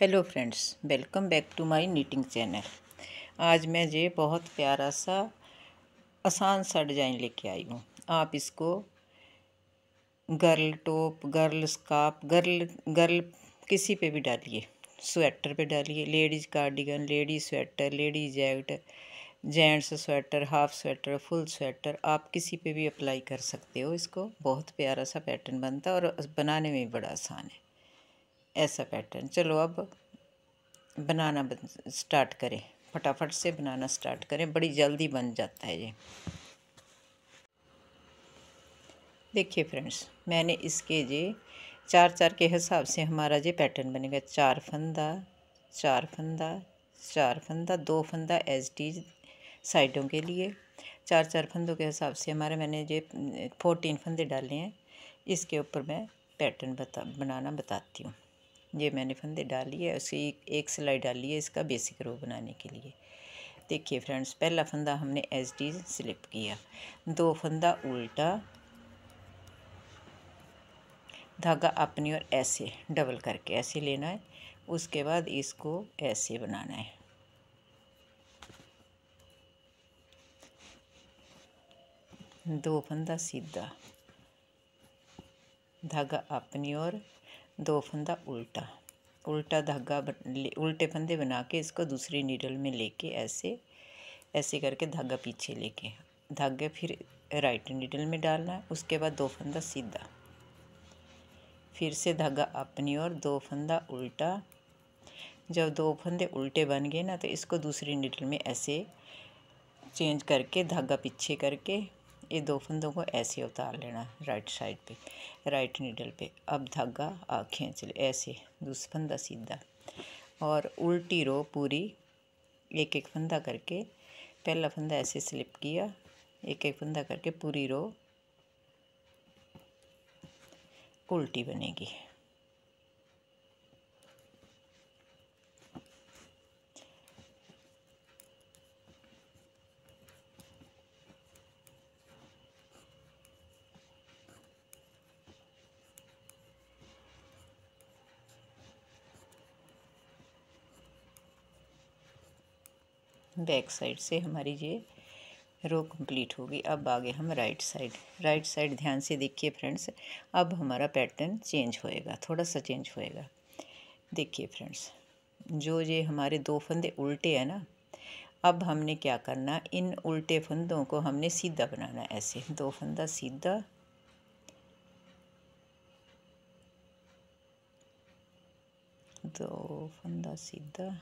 hello friends welcome back to my knitting channel आज मैं ये बहुत प्यारा सा आसान सा डिजाइन लेके आई हूँ आप इसको girl top girl scarf girl girl किसी पे भी डालिए स्वेटर पे डालिए ladies cardigan ladies sweater ladies jacket gents sweater half sweater full sweater आप किसी पे भी अप्लाई कर सकते हो इसको बहुत प्यारा सा पैटर्न बनता है और बनाने में भी बड़ा आसान है ऐसा पैटर्न चलो अब बनाना बन, स्टार्ट करें फटाफट से बनाना स्टार्ट करें बड़ी जल्दी बन जाता है ये देखिए फ्रेंड्स मैंने इसके ये चार चार के हिसाब से हमारा ये पैटर्न बनेगा चार फंदा चार फंदा चार फंदा दो फंदा एज डी साइडों के लिए चार चार फंदों के हिसाब से हमारे मैंने ये फोर्टीन फंदे डाले हैं इसके ऊपर मैं पैटर्न बता बनाना बताती हूँ ये मैंने फंदे डाली है उसकी एक सिलाई डाली है इसका बेसिक रो बनाने के लिए देखिए फ्रेंड्स पहला फंदा हमने एच डी स्लिप किया दो फंदा उल्टा धागा अपनी और ऐसे डबल करके ऐसे लेना है उसके बाद इसको ऐसे बनाना है दो फंदा सीधा धागा अपनी और दो फंदा उल्टा उल्टा धागा उल्टे फंदे बना के इसको दूसरी नीडल में लेके ऐसे ऐसे करके धागा पीछे लेके धागे फिर राइट नीडल में डालना है उसके बाद दो फंदा सीधा फिर से धागा अपनी ओर दो फंदा उल्टा जब दो फंदे उल्टे बन गए ना तो इसको दूसरी नीडल में ऐसे चेंज करके धागा पीछे करके ये दो फंदों को ऐसे उतार लेना राइट साइड पे राइट नीडल पे अब धागा आ खींच ले ऐसे दूसरा फंदा सीधा और उल्टी रो पूरी एक एक फंदा करके पहला फंदा ऐसे स्लिप किया एक एक फंदा करके पूरी रो उल्टी बनेगी बैक साइड से हमारी ये रो कंप्लीट होगी अब आगे हम राइट साइड राइट साइड ध्यान से देखिए फ्रेंड्स अब हमारा पैटर्न चेंज होएगा थोड़ा सा चेंज होएगा देखिए फ्रेंड्स जो ये हमारे दो फंदे उल्टे हैं ना अब हमने क्या करना इन उल्टे फंदों को हमने सीधा बनाना ऐसे दो फंदा सीधा दो फंदा सीधा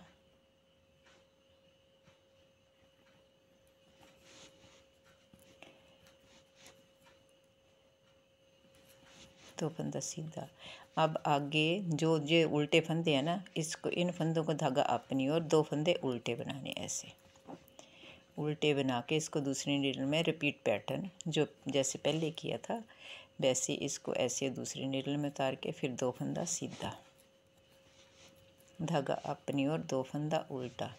तो फंदा सीधा अब आगे जो ये उल्टे फंदे हैं ना इसको इन फंदों को धागा अपनी और दो फंदे उल्टे बनाने ऐसे उल्टे बना के इसको दूसरी निडल में रिपीट पैटर्न जो जैसे पहले किया था वैसे इसको ऐसे दूसरी निडल में उतार के फिर दो फंदा सीधा धागा अपनी और दो फंदा उल्टा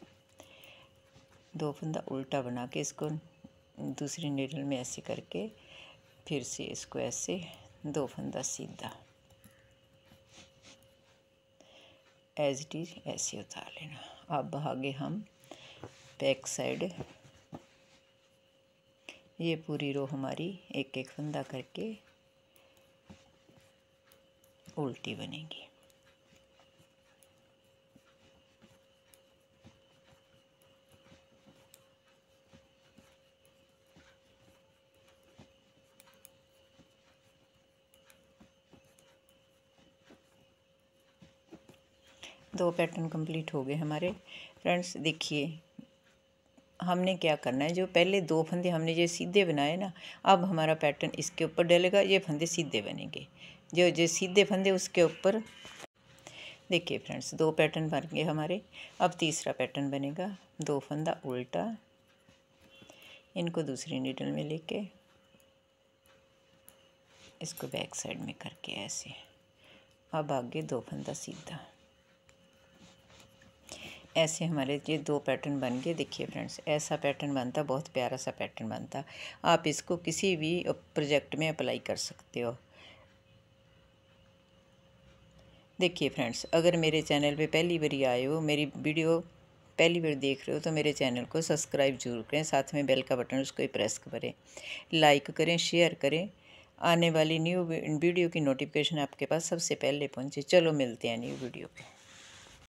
दो फंदा उल्टा बना के इसको दूसरी निडल में ऐसे करके फिर से इसको ऐसे दो फंदा सीधा एज इट इज ऐसे उतार लेना अब आगे हम बैक साइड ये पूरी रो हमारी एक एक फंदा करके उल्टी बनेगी दो पैटर्न कंप्लीट हो गए हमारे फ्रेंड्स देखिए हमने क्या करना है जो पहले दो फंदे हमने जो सीधे बनाए ना अब हमारा पैटर्न इसके ऊपर डलेगा ये फंदे सीधे बनेंगे जो जो सीधे फंदे उसके ऊपर देखिए फ्रेंड्स दो पैटर्न बन गए हमारे अब तीसरा पैटर्न बनेगा दो फंदा उल्टा इनको दूसरी नीडल में लेके इसको बैक साइड में करके ऐसे अब आगे दो फंदा सीधा ऐसे हमारे ये दो पैटर्न बन गए देखिए फ्रेंड्स ऐसा पैटर्न बनता बहुत प्यारा सा पैटर्न बनता आप इसको किसी भी प्रोजेक्ट में अप्लाई कर सकते हो देखिए फ्रेंड्स अगर मेरे चैनल पे पहली बार आए हो मेरी वीडियो पहली बार देख रहे हो तो मेरे चैनल को सब्सक्राइब जरूर करें साथ में बेल का बटन उसको ही प्रेस करें लाइक करें शेयर करें आने वाली न्यू वीडियो की नोटिफिकेशन आपके पास सबसे पहले पहुंचे चलो मिलते हैं न्यू वीडियो पे